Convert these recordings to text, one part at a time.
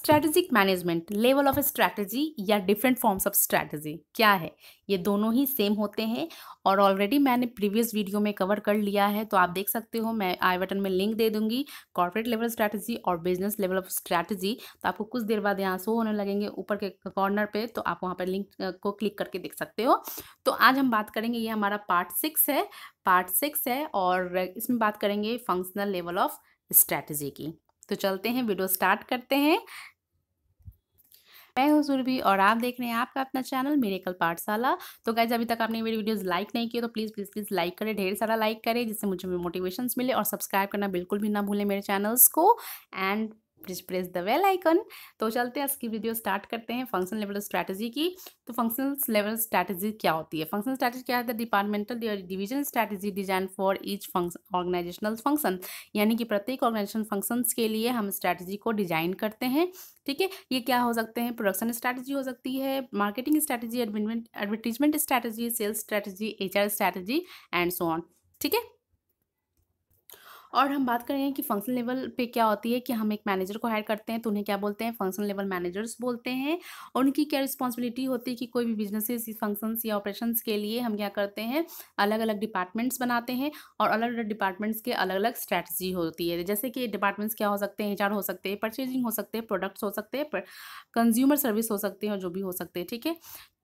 strategic management level of strategy या different forms of strategy क्या है ये दोनों ही सेम होते हैं और ऑलरेडी मैंने प्रीवियस वीडियो में कवर कर लिया है तो आप देख सकते हो मैं आई बटन में लिंक दे दूंगी कॉर्पोरेट लेवल स्ट्रैटेजी और बिजनेस लेवल ऑफ स्ट्रैटेजी तो आपको कुछ देर बाद यहाँ सो होने लगेंगे ऊपर के कॉर्नर पर तो आप वहाँ पर लिंक को क्लिक करके देख सकते हो तो आज हम बात करेंगे ये हमारा पार्ट सिक्स है पार्ट सिक्स है और इसमें बात करेंगे फंक्शनल लेवल ऑफ स्ट्रैटेजी की तो चलते हैं वीडियो स्टार्ट करते हैं मैं हूँ सुरभि और आप देख रहे हैं आपका अपना चैनल मेरेकल पाठशाला तो गाइज अभी तक आपने मेरी वीडियोस लाइक नहीं किए तो प्लीज़ प्लीज़ प्लीज़ लाइक करें ढेर सारा लाइक करें जिससे मुझे मोटिवेशंस मिले और सब्सक्राइब करना बिल्कुल भी ना भूलें मेरे चैनल्स को and please press the bell icon तो चलते हैं इसकी वीडियो स्टार्ट करते हैं फंक्शन लेवल स्ट्रैटेजी की तो फंक्शन लेवल स्ट्रैटेजी क्या होती है फंक्शन स्ट्रैटेजी क्या है द डिपार्टमेंटल या division strategy design for each function organisational function यानी कि प्रत्येक ऑर्गेनाइजेशन फंक्शंस के लिए हम स्ट्रैटेजी को डिजाइन करते हैं ठीक है ये क्या हो सकते हैं प्रोडक्शन स्ट्रैटेजी हो सकती है marketing strategy advertisement strategy sales strategy H R strategy and so on ठीक है और हम बात करेंगे कि फंक्शन लेवल पे क्या होती है कि हम एक मैनेजर को हायर करते हैं तो उन्हें क्या बोलते हैं फंक्शन लेवल मैनेजर्स बोलते हैं और उनकी क्या रिस्पॉन्सिबिलिटी होती है कि कोई भी बिजनेसेस फंक्शंस या ऑपरेशन के लिए हम क्या करते हैं अलग अलग डिपार्टमेंट्स बनाते हैं और अलग अलग डिपार्टमेंट्स के अलग अलग स्ट्रैटी होती है जैसे कि डिपार्टमेंट्स क्या हो सकते हैं एच हो सकते हैं परचेजिंग हो सकते हैं प्रोडक्ट्स हो सकते हैं कंज्यूमर सर्विस हो सकते हैं और जो भी हो सकते हैं ठीक है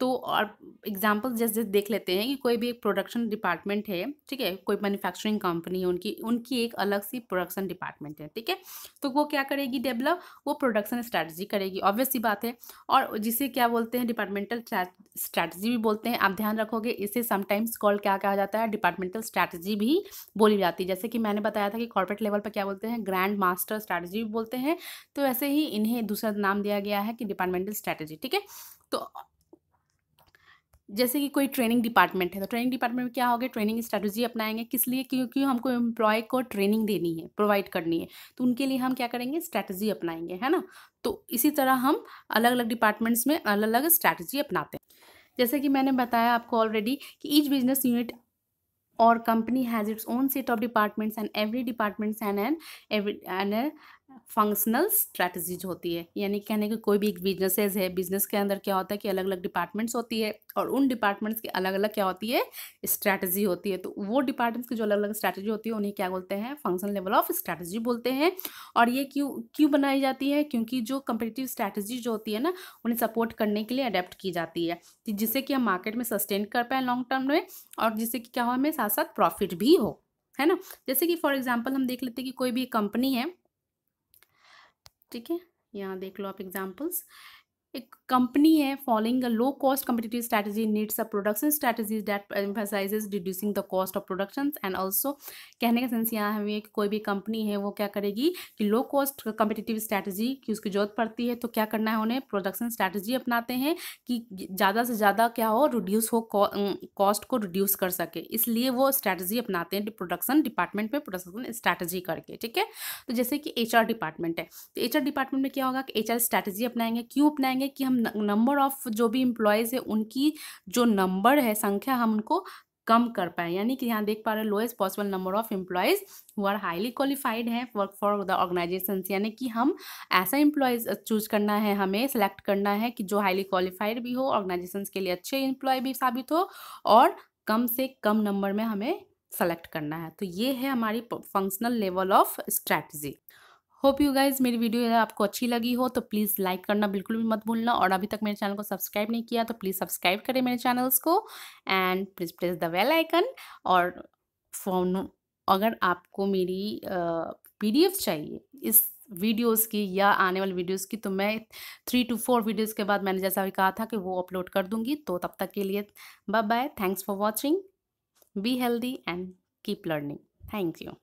तो और एग्जाम्पल जैसे देख लेते हैं कि कोई भी एक प्रोडक्शन डिपार्टमेंट है ठीक है कोई मैन्युफैक्चरिंग कंपनी है उनकी उनकी एक अलग सी प्रोडक्शन डिपार्टमेंट है ठीक है तो वो क्या करेगी डेवलप वो प्रोडक्शन स्ट्रैटेजी करेगी ऑब्वियस सी बात है और जिसे क्या बोलते हैं डिपार्टमेंटल स्ट्रैटेजी भी बोलते हैं आप ध्यान रखोगे इसे समटाइम्स कॉल क्या कहा जाता है डिपार्टमेंटल स्ट्रैटेजी भी बोली जाती है जैसे कि मैंने बताया था कि कॉर्पोरेट लेवल पर क्या बोलते हैं ग्रैंड मास्टर स्ट्रैटेजी भी बोलते हैं तो ऐसे ही इन्हें दूसरा नाम दिया गया है कि डिपार्टमेंटल स्ट्रैटेजी ठीक है तो जैसे कि कोई ट्रेनिंग डिपार्टमेंट है तो ट्रेनिंग डिपार्टमेंट में क्या होगा ट्रेनिंग स्ट्रेटजी अपनाएंगे किस लिए क्योंकि हमको एम्प्लॉय को ट्रेनिंग देनी है प्रोवाइड करनी है तो उनके लिए हम क्या करेंगे स्ट्रेटजी अपनाएंगे है ना तो इसी तरह हम अलग अलग डिपार्टमेंट्स में अलग अलग स्ट्रैटेजी अपनाते हैं जैसे कि मैंने बताया आपको ऑलरेडी कि ईच बिजनेस यूनिट और company has its own set of departments and every departments and and every and functional strategies होती है यानी कहने की कोई भी एक बिजनेसेज है बिजनेस के अंदर क्या होता है कि अलग अलग डिपार्टमेंट्स होती है और उन डिपार्टमेंट्स की अलग अलग क्या होती है स्ट्रैटेजी होती है तो वो डिपार्टमेंट्स की जो अलग अलग स्ट्रैटेजी होती है उन्हें क्या बोलते हैं फंक्शनल लेवल ऑफ स्ट्रैटेजी बोलते हैं और ये क्यों क्यों बनाई जाती है क्योंकि जो कंपिटेटिव स्ट्रैटेजी जो होती है ना उन्हें सपोर्ट करने के लिए अडेप्ट की जाती है जिससे कि हम मार्केट में सस्टेन कर पाए लॉन्ग टर्म में और जिससे कि क्या हो हमें साथ साथ प्रॉफिट भी हो है ना जैसे कि फॉर एग्जाम्पल हम देख लेते हैं कि कोई भी कंपनी है ठीक है यहाँ देख लो आप एग्जाम्पल्स एक कंपनी है following a low cost competitive strategy needs a production strategy that emphasise reducing the cost of production and also कहने का सेंस यहाँ हमें कि कोई भी कंपनी है वो क्या करेगी कि लो कॉस्ट कम्पिटेटिव स्ट्रैटेजी की उसकी जरूरत पड़ती है तो क्या करना है उन्हें प्रोडक्शन स्ट्रैटेजी अपनाते हैं कि ज़्यादा से ज़्यादा क्या हो रिड्यूस हो कॉस्ट को रिड्यूस कर सके इसलिए वो स्ट्रैटेजी अपनाते हैं प्रोडक्शन डिपार्टमेंट में प्रोडक्शन स्ट्रैटेजी करके ठीक है तो जैसे कि एच डिपार्टमेंट है तो एच डिपार्टमेंट में क्या होगा कि एच आर अपनाएंगे क्यों अपनाएंगे जाएंगे कि हम नंबर ऑफ़ जो भी एम्प्लॉयज़ है उनकी जो नंबर है संख्या हम उनको कम कर पाए यानी कि यहाँ देख पा रहे हैं lowest possible number of employees who are highly qualified हैं वर्क फॉर द ऑर्गेनाइजेशन यानी कि हम ऐसा एम्प्लॉयज़ चूज करना है हमें सेलेक्ट करना है कि जो हाईली क्वालिफाइड भी हो ऑर्गेनाइजेशन के लिए अच्छे एम्प्लॉय भी साबित हो और कम से कम नंबर में हमें सेलेक्ट करना है तो ये है हमारी functional level of strategy hope you guys मेरी वीडियो आपको अच्छी लगी हो तो प्लीज़ लाइक करना बिल्कुल भी मत भूलना और अभी तक मेरे चैनल को सब्सक्राइब नहीं किया तो प्लीज़ सब्सक्राइब करें मेरे चैनल्स को and please press the bell icon और फोन अगर आपको मेरी पी चाहिए इस वीडियोस की या आने वाली वीडियोस की तो मैं थ्री टू फोर वीडियोस के बाद मैंने जैसा भी कहा था कि वो अपलोड कर दूंगी तो तब तक के लिए bye bye thanks for watching be healthy and keep learning thank you